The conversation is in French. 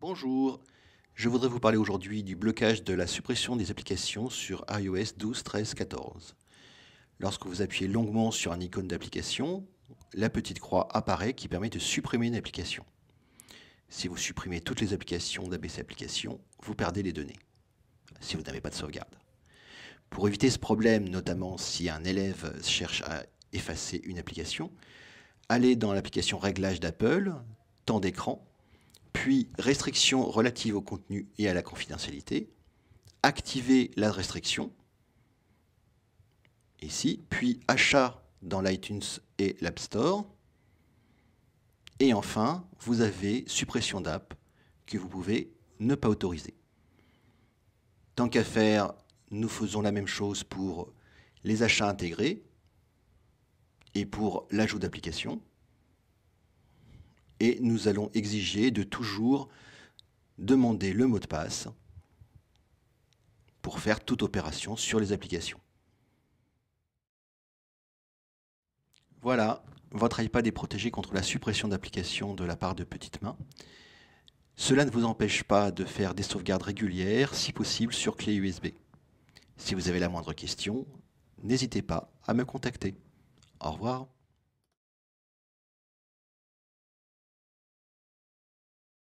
Bonjour, je voudrais vous parler aujourd'hui du blocage de la suppression des applications sur iOS 12, 13, 14. Lorsque vous appuyez longuement sur un icône d'application, la petite croix apparaît qui permet de supprimer une application. Si vous supprimez toutes les applications d'ABC Application, vous perdez les données, si vous n'avez pas de sauvegarde. Pour éviter ce problème, notamment si un élève cherche à effacer une application, aller dans l'application Réglages d'Apple, temps d'écran, puis Restrictions relatives au contenu et à la confidentialité, activer la restriction, ici, puis Achat dans l'iTunes et l'App Store, et enfin, vous avez Suppression d'app que vous pouvez ne pas autoriser. Tant qu'à faire, nous faisons la même chose pour les achats intégrés, et pour l'ajout d'applications. Et nous allons exiger de toujours demander le mot de passe pour faire toute opération sur les applications. Voilà, votre iPad est protégé contre la suppression d'applications de la part de petites mains. Cela ne vous empêche pas de faire des sauvegardes régulières, si possible sur clé USB. Si vous avez la moindre question, n'hésitez pas à me contacter. Au revoir.